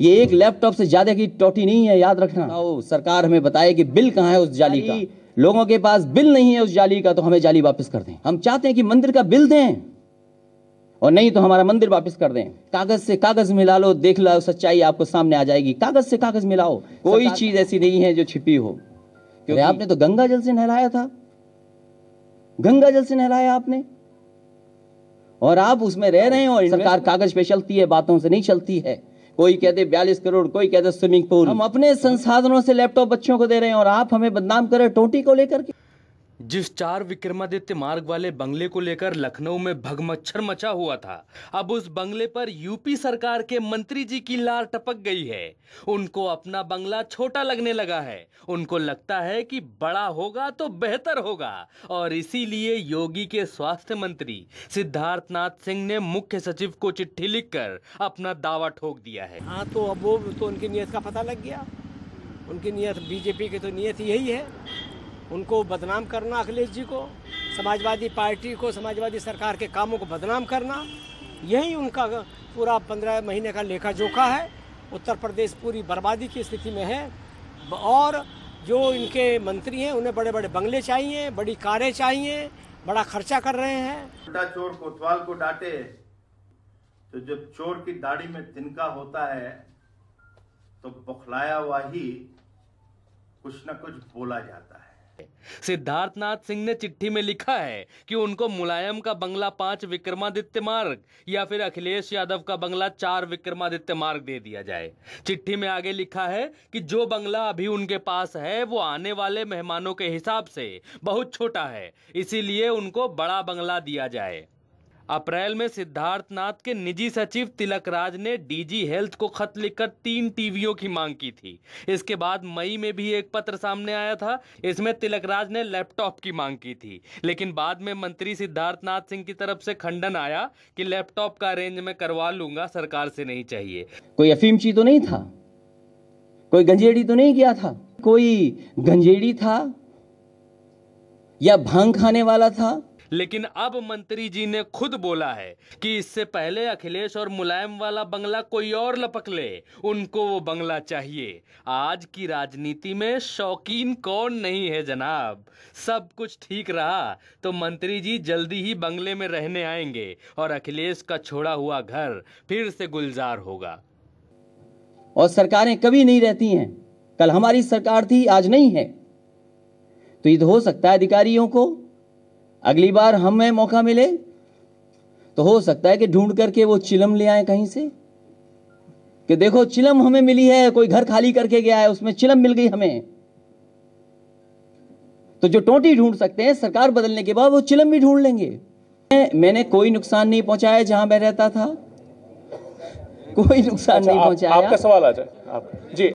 ये एक लैपटॉप से ज्यादा की टोटी नहीं है याद रखना ओ, हाँ, सरकार हमें बताए कि बिल कहाँ है उस जाली का लोगों के पास बिल नहीं है उस जाली का तो हमें जाली वापस कर दें हम चाहते हैं कि मंदिर का बिल दें और नहीं तो हमारा मंदिर वापस कर दें कागज से कागज मिला लो देख लो सच्चाई आपको सामने आ जाएगी कागज से कागज मिलाओ कोई चीज ऐसी नहीं है जो छिपी हो क्योंकि आपने तो गंगा जल से नहलाया था गंगा जल से नहलाया आपने और आप उसमें रह रहे हैं और सरकार कागज पे चलती है बातों से नहीं चलती है कोई कहते बयालीस करोड़ कोई कहते स्विमिंग पूल हम अपने संसाधनों से लैपटॉप बच्चों को दे रहे हैं और आप हमें बदनाम कर रहे टोटी को लेकर के जिस चार विक्रमादित्य मार्ग वाले बंगले को लेकर लखनऊ में भगमच्छर मचा हुआ था अब उस बंगले पर यूपी सरकार के मंत्री जी की लार टपक गई है उनको अपना बंगला छोटा लगने लगा है उनको लगता है कि बड़ा होगा तो बेहतर होगा और इसीलिए योगी के स्वास्थ्य मंत्री सिद्धार्थनाथ सिंह ने मुख्य सचिव को चिट्ठी लिखकर अपना दावा ठोक दिया है हाँ तो अब वो तो उनकी नीयत का पता लग गया उनकी नीयत बीजेपी की तो नीयत यही है उनको बदनाम करना अखिलेश जी को समाजवादी पार्टी को समाजवादी सरकार के कामों को बदनाम करना यही उनका पूरा पंद्रह महीने का लेखा जोखा है उत्तर प्रदेश पूरी बर्बादी की स्थिति में है और जो इनके मंत्री हैं उन्हें बड़े बड़े बंगले चाहिए बड़ी कारें चाहिए बड़ा खर्चा कर रहे हैं चोर कोतवाल को डांटे तो जब चोर की दाढ़ी में तिनका होता है तो बखलाया हुआ ही कुछ ना कुछ बोला जाता है सिद्धार्थनाथ सिंह ने चिट्ठी में लिखा है कि उनको मुलायम का बंगला पांच विक्रमादित्य मार्ग या फिर अखिलेश यादव का बंगला चार विक्रमादित्य मार्ग दे दिया जाए चिट्ठी में आगे लिखा है कि जो बंगला अभी उनके पास है वो आने वाले मेहमानों के हिसाब से बहुत छोटा है इसीलिए उनको बड़ा बंगला दिया जाए अप्रैल में सिद्धार्थनाथ के निजी सचिव तिलक राज ने डीजी हेल्थ को खत लिखकर तीन टीवीओ की मांग की थी इसके बाद मई में भी एक पत्र सामने आया था इसमें तिलक राज ने लैपटॉप की मांग की थी लेकिन बाद में मंत्री सिद्धार्थनाथ सिंह की तरफ से खंडन आया कि लैपटॉप का अरेंज मैं करवा लूंगा सरकार से नहीं चाहिए कोई अफीमची तो नहीं था कोई गंजेड़ी तो नहीं गया था कोई गंजेड़ी था या भांग खाने वाला था लेकिन अब मंत्री जी ने खुद बोला है कि इससे पहले अखिलेश और मुलायम वाला बंगला कोई और लपक ले उनको वो बंगला चाहिए आज की राजनीति में शौकीन कौन नहीं है जनाब सब कुछ ठीक रहा तो मंत्री जी जल्दी ही बंगले में रहने आएंगे और अखिलेश का छोड़ा हुआ घर फिर से गुलजार होगा और सरकारें कभी नहीं रहती हैं कल हमारी सरकार थी आज नहीं है तो ये तो हो सकता है अधिकारियों को अगली बार हमें मौका मिले तो हो सकता है कि ढूंढ करके वो चिलम ले आए कहीं से कि देखो चिलम हमें मिली है कोई घर खाली करके गया है उसमें चिलम मिल गई हमें तो जो टोटी ढूंढ सकते हैं सरकार बदलने के बाद वो चिलम भी ढूंढ लेंगे मैंने कोई नुकसान नहीं पहुंचाया जहां मैं रहता था कोई नुकसान अच्छा, नहीं पहुंचाया आपका सवाल आ जाए आप जी